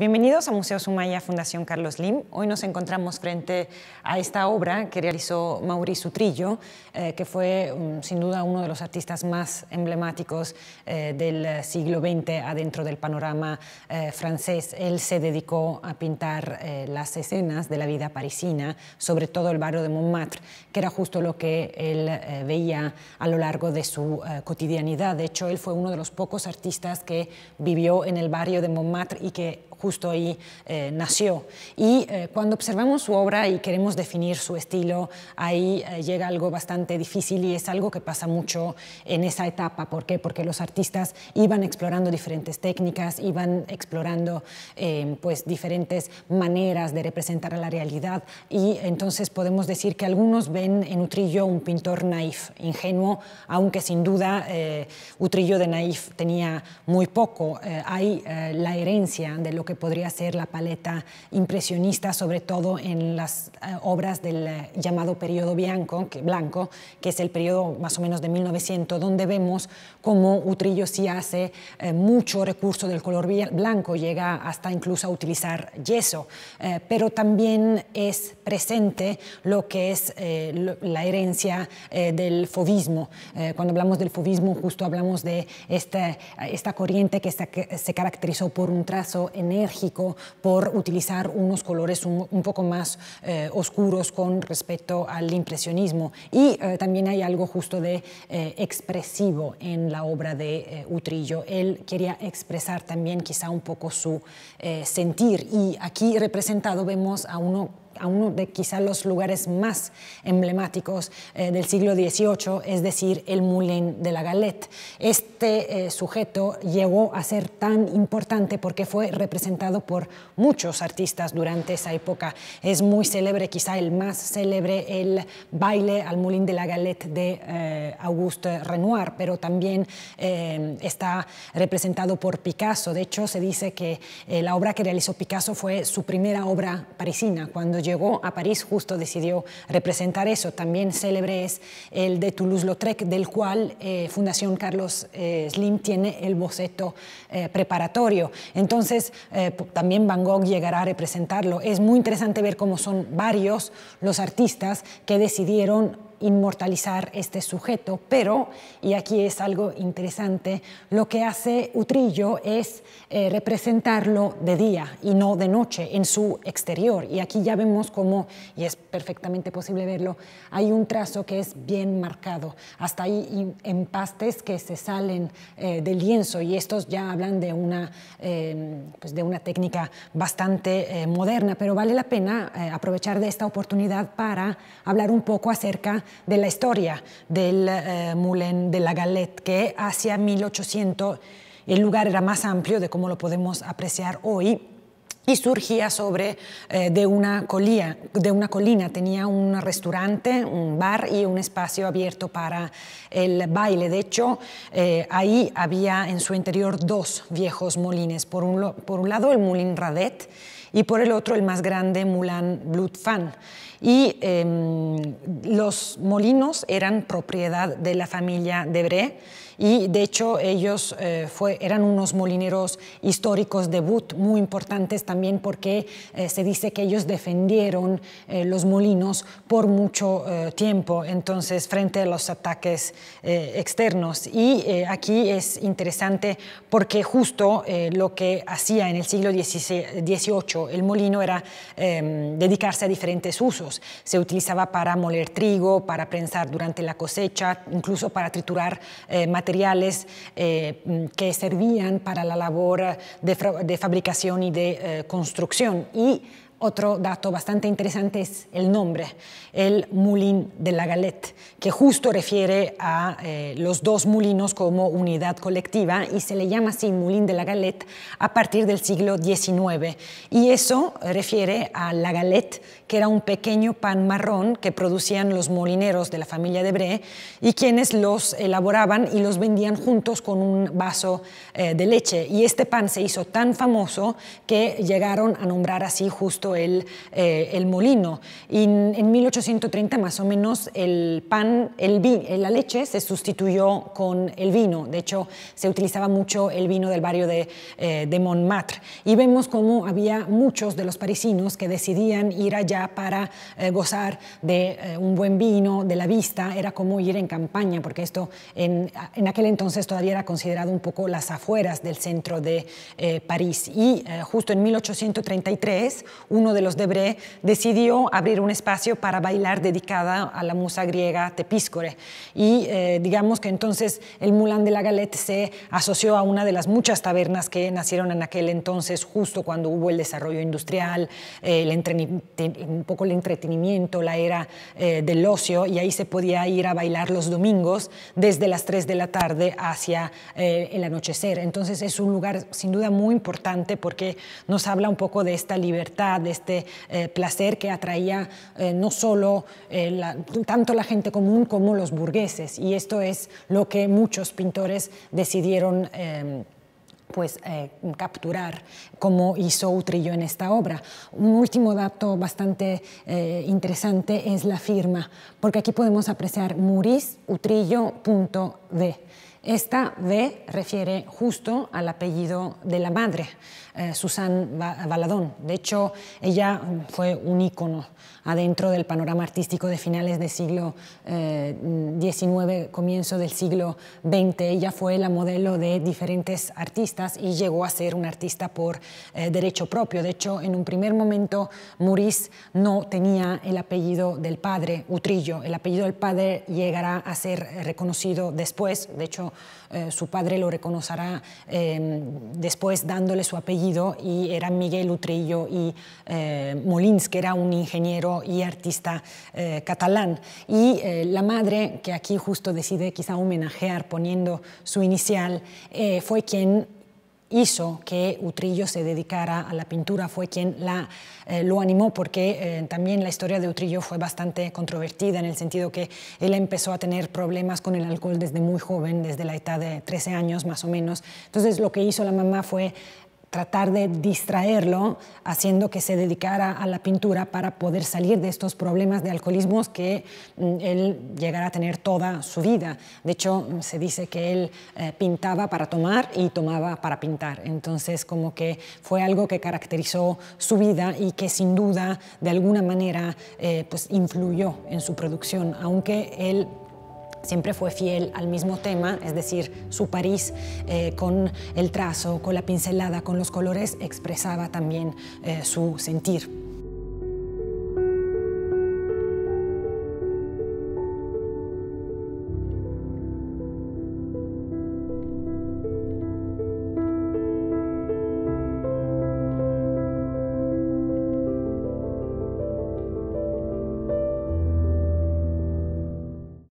Bienvenidos a Museo Sumaya Fundación Carlos Lim. Hoy nos encontramos frente a esta obra que realizó Maurice Sutrillo, eh, que fue mm, sin duda uno de los artistas más emblemáticos eh, del siglo XX adentro del panorama eh, francés. Él se dedicó a pintar las escenas de la vida parisina, sobre todo el barrio de Montmartre, que era justo lo que él veía a lo largo de su cotidianidad. De hecho, él fue uno de los pocos artistas que vivió en el barrio de Montmartre y que justo ahí eh, nació. Y eh, cuando observamos su obra y queremos definir su estilo, ahí eh, llega algo bastante difícil y es algo que pasa mucho en esa etapa. ¿Por qué? Porque los artistas iban explorando diferentes técnicas, iban explorando pues, diferentes maneras de representar a la realidad y entonces podemos decir que algunos ven en Utrillo un pintor naif, ingenuo, aunque sin duda Utrillo de naif tenía muy poco. hay la herencia de lo que que podría ser la paleta impresionista, sobre todo en las eh, obras del eh, llamado periodo blanco que, blanco, que es el periodo más o menos de 1900, donde vemos cómo Utrillo sí hace eh, mucho recurso del color blanco, llega hasta incluso a utilizar yeso, pero también es presente lo que es la herencia del fobismo. cuando hablamos del fobismo, justo hablamos de esta, esta corriente que se, que se caracterizó por un trazo en por utilizar unos colores un, poco más eh, oscuros con respecto al impresionismo. Y eh, también hay algo justo de eh, expresivo en la obra de Utrillo. Él quería expresar también quizá un poco su sentir y aquí representado vemos a uno a uno de quizá los lugares más emblemáticos eh, del siglo XVIII, es decir, el Moulin de la Galette. Este eh, sujeto llegó a ser tan importante porque fue representado por muchos artistas durante esa época. Es muy célebre, quizá el más célebre, el baile al Moulin de la Galette de eh, Auguste Renoir, pero también está representado por Picasso. De hecho, se dice que la obra que realizó Picasso fue su primera obra parisina cuando llegó a París justo decidió representar eso. También célebre es el de Toulouse-Lautrec, del cual eh, Fundación Carlos eh, Slim tiene el boceto eh, preparatorio. Entonces, también Van Gogh llegará a representarlo. Es muy interesante ver cómo son varios los artistas que decidieron inmortalizar este sujeto, pero, y aquí es algo interesante, lo que hace Utrillo es eh, representarlo de día y no de noche en su exterior. Y aquí ya vemos cómo, y es perfectamente posible verlo, hay un trazo que es bien marcado. Hasta hay empastes que se salen eh, del lienzo y estos ya hablan de una, em, pues de una técnica bastante eh, moderna, pero vale la pena aprovechar de esta oportunidad para hablar un poco acerca de la historia del eh, Moulin de la Galette, que hacia 1800 el lugar era más amplio de como lo podemos apreciar hoy y surgía sobre eh, de, una colía, de una colina. Tenía un restaurante, un bar y un espacio abierto para el baile. De hecho, eh, ahí había en su interior dos viejos molines. Por un, por un lado, el Moulin Radet y por el otro el más grande Mulan Blood Y em, los molinos eran propiedad de la familia Debré y de hecho ellos eh, fue, eran unos molineros históricos de But muy importantes también porque eh, se dice que ellos defendieron eh, los molinos por mucho tiempo, entonces frente a los ataques externos. Y aquí es interesante porque justo lo que hacía en el siglo XVIII el molino era dedicarse a diferentes usos. Se utilizaba para moler trigo, para prensar durante la cosecha, incluso para triturar materiales materiales eh, que servían para la labor de, fabricación y de eh, construcción. Y otro dato bastante interesante es el nombre, el Mulín de la Galette, que justo refiere a eh, los dos molinos como unidad colectiva y se le llama así Mulín de la Galette a partir del siglo XIX. Y eso refiere a la Galette que era un pequeño pan marrón que producían los molineros de la familia de Bré y quienes los elaboraban y los vendían juntos con un vaso eh, de leche. Y este pan se hizo tan famoso que llegaron a nombrar así justo el, eh, molino. Y en, 1830 más o menos el pan, el vi, la leche se sustituyó con el vino. De hecho, se utilizaba mucho el vino del barrio de, eh, de Montmartre. Y vemos cómo había muchos de los parisinos que decidían ir allá para eh, gozar de eh, un buen vino, de la vista, era como ir en campaña, porque esto en, en aquel entonces todavía era considerado un poco las afueras del centro de eh, París. Y justo en 1833, uno de los Debré decidió abrir un espacio para bailar dedicada a la musa griega tepíscore Y digamos que entonces el Moulin de la Galette se asoció a una de las muchas tabernas que nacieron en aquel entonces, justo cuando hubo el desarrollo industrial, el un poco el entretenimiento, la era eh, del ocio, y ahí se podía ir a bailar los domingos desde las 3 de la tarde hacia eh, el anochecer. Entonces es un lugar sin duda muy importante porque nos habla un poco de esta libertad, de este eh, placer que atraía no solo tanto la gente común como los burgueses. Y esto es lo que muchos pintores decidieron em, pues eh, capturar como hizo Utrillo en esta obra. Un último dato bastante eh, interesante es la firma, porque aquí podemos apreciar murisutrillo.d esta V refiere justo al apellido de la madre, eh, Baladón. De hecho, ella fue un ícono adentro del panorama artístico de finales del siglo XIX, eh, comienzo del siglo XX. Ella fue la modelo de diferentes artistas y llegó a ser una artista por eh, derecho propio. De hecho, en un primer momento, Maurice no tenía el apellido del padre, Utrillo. El apellido del padre llegará a ser eh, reconocido después. De hecho, eh, su padre lo reconocerá eh, después dándole su apellido y era Miguel Utrillo y eh, Molins, que era un ingeniero y artista catalán. Y la madre, que aquí justo decide quizá homenajear poniendo su inicial, fue quien hizo que Utrillo se dedicara a la pintura, fue quien la, eh, lo animó, porque eh, también la historia de Utrillo fue bastante controvertida en el sentido que él empezó a tener problemas con el alcohol desde muy joven, desde la edad de 13 años más o menos. Entonces lo que hizo la mamá fue tratar de distraerlo, haciendo que se dedicara a la pintura para poder salir de estos problemas de alcoholismo que mm, él llegara a tener toda su vida. De hecho, mm, se dice que él eh, pintaba para tomar y tomaba para pintar. Entonces, como que fue algo que caracterizó su vida y que sin duda, de alguna manera, eh, pues influyó en su producción, aunque él Siempre fue fiel al mismo tema, es decir, su París eh, con el trazo, con la pincelada, con los colores, expresaba también eh, su sentir.